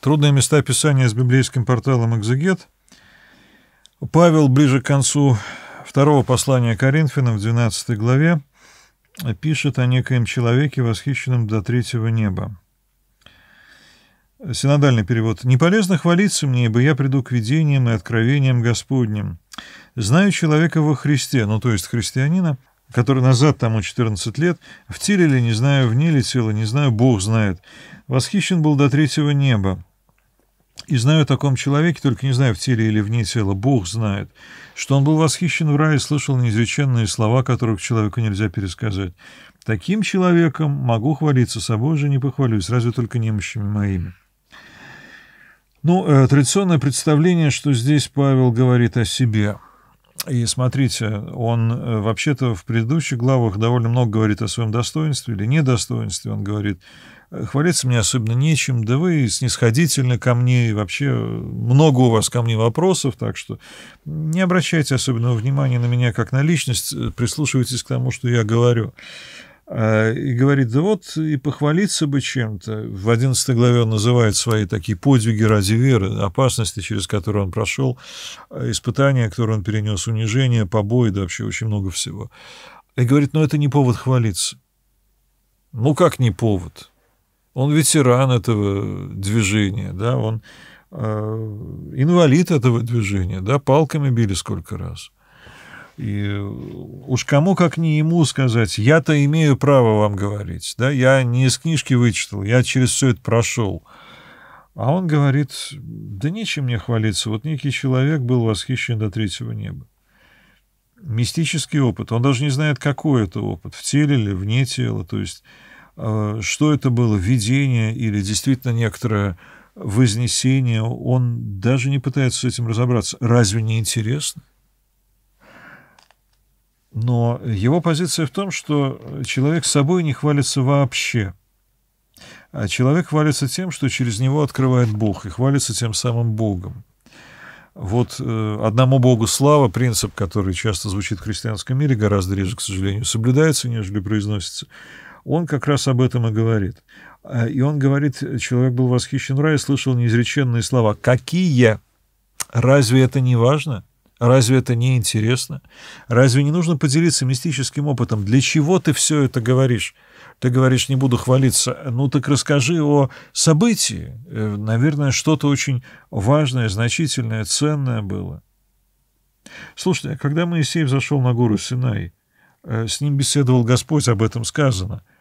Трудные места Писания с библейским порталом «Экзегет». Павел ближе к концу второго послания Коринфянам в 12 главе пишет о некоем человеке, восхищенном до третьего неба. Синодальный перевод. «Не полезно хвалиться мне, ибо я приду к видениям и откровениям Господним. Знаю человека во Христе, ну то есть христианина, который назад тому 14 лет, в теле ли, не знаю, вне ли тела, не знаю, Бог знает. Восхищен был до третьего неба и знаю о таком человеке, только не знаю, в теле или вне тела, Бог знает, что он был восхищен в рае, слышал неизреченные слова, которых человеку нельзя пересказать. Таким человеком могу хвалиться собой же, не похвалюсь, разве только немощами моими. Ну, э, традиционное представление, что здесь Павел говорит о себе – и смотрите, он э, вообще-то в предыдущих главах довольно много говорит о своем достоинстве или недостоинстве. Он говорит, «Э, хвалиться мне особенно нечем, да вы снисходительны ко мне, и вообще э, много у вас ко мне вопросов, так что не обращайте особенного внимания на меня как на личность, прислушивайтесь к тому, что я говорю. Э, и говорит, да вот и похвалиться бы чем-то. В 11 главе он называет свои такие подвиги ради веры, опасности, через которые он прошел, э, испытания, которые он перенес, унижение, побои, да вообще очень много всего. И говорит, но это не повод хвалиться. Ну как не повод? Он ветеран этого движения, да, он э, инвалид этого движения, да, палками били сколько раз. И уж кому, как не ему, сказать, я-то имею право вам говорить, да, я не из книжки вычитал, я через все это прошел. А он говорит, да нечем мне хвалиться, вот некий человек был восхищен до третьего неба. Мистический опыт, он даже не знает, какой это опыт, в теле или вне тела, то есть э, что это было, видение или действительно некоторое вознесение, он даже не пытается с этим разобраться. Разве не интересно? Но его позиция в том, что человек собой не хвалится вообще. А человек хвалится тем, что через него открывает Бог, и хвалится тем самым Богом. Вот э, одному Богу слава, принцип, который часто звучит в христианском мире, гораздо реже, к сожалению, соблюдается, нежели произносится. Он как раз об этом и говорит. А, и он говорит, человек был восхищен рай слышал неизреченные слова. Какие? Разве это не важно? Разве это не интересно? Разве не нужно поделиться мистическим опытом? Для чего ты все это говоришь? Ты говоришь, не буду хвалиться. Ну так расскажи о событии. Э, наверное, что-то очень важное, значительное, ценное было. Слушай, а когда Моисей взошел на гору Синай, э, с ним беседовал Господь, об этом сказано —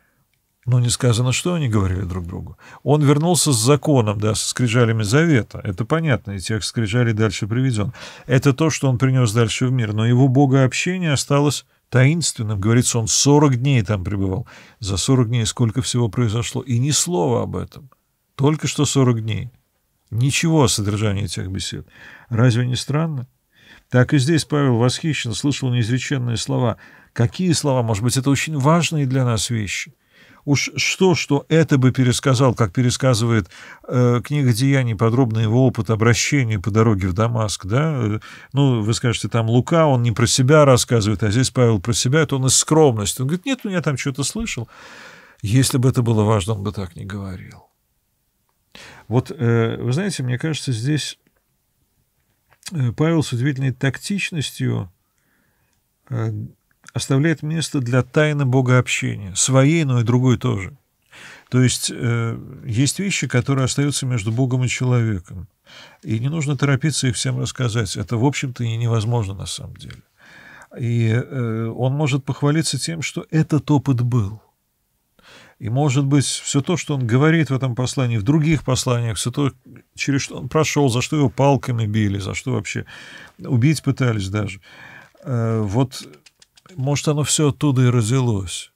но ну, не сказано, что они говорили друг другу. Он вернулся с законом, да, с скрижалями завета. Это понятно, и текст скрижали дальше приведен. Это то, что он принес дальше в мир. Но его богообщение осталось таинственным. Говорится, он 40 дней там пребывал. За 40 дней сколько всего произошло. И ни слова об этом. Только что 40 дней. Ничего о содержании этих бесед. Разве не странно? Так и здесь Павел восхищен, слышал неизреченные слова. Какие слова? Может быть, это очень важные для нас вещи. Уж что, что это бы пересказал, как пересказывает э, книга Деяний, подробный его опыт обращения по дороге в Дамаск, да? Ну, вы скажете, там Лука, он не про себя рассказывает, а здесь Павел про себя, это он из скромности. Он говорит, нет, ну я там что-то слышал. Если бы это было важно, он бы так не говорил. Вот, э, вы знаете, мне кажется, здесь э, Павел с удивительной тактичностью э, оставляет место для тайны богообщения, своей, но и другой тоже. То есть э, есть вещи, которые остаются между Богом и человеком. И не нужно торопиться их всем рассказать. Это, в общем-то, и невозможно на самом деле. И э, он может похвалиться тем, что этот опыт был. И, может быть, все то, что он говорит в этом послании, в других посланиях, все то, через что он прошел, за что его палками били, за что вообще убить пытались даже, э, вот может, оно все оттуда и родилось.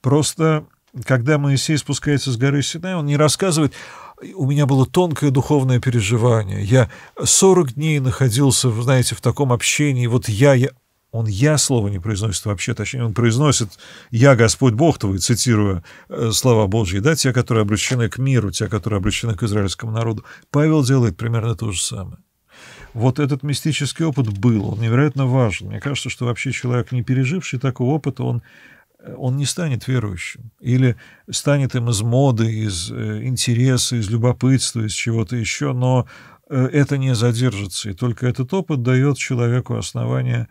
Просто, когда Моисей спускается с горы Синай, он не рассказывает, у меня было тонкое духовное переживание. Я 40 дней находился, знаете, в таком общении. Вот я, я... Он «я» слово не произносит вообще, точнее, он произносит «я, Господь Бог твой», цитируя э, слова Божьи, да, те, которые обращены к миру, те, которые обращены к израильскому народу. Павел делает примерно то же самое вот этот мистический опыт был, он невероятно важен. Мне кажется, что вообще человек, не переживший такого опыта, он э, он не станет верующим. Или станет им из моды, из э, интереса, из любопытства, из чего-то еще, но э, это не задержится. И только этот опыт дает человеку основание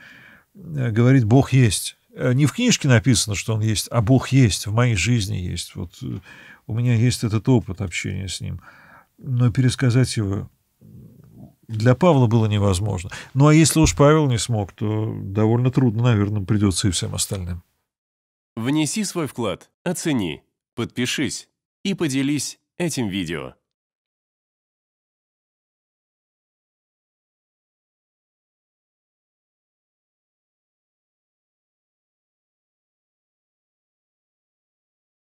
говорить «Бог есть». Не в книжке написано, что Он есть, а Бог есть, в моей жизни есть. Вот у меня есть этот опыт общения с Ним. Но пересказать его для Павла было невозможно. Ну а если уж Павел не смог, то довольно трудно, наверное, придется и всем остальным. Внеси свой вклад, оцени, подпишись и поделись этим видео.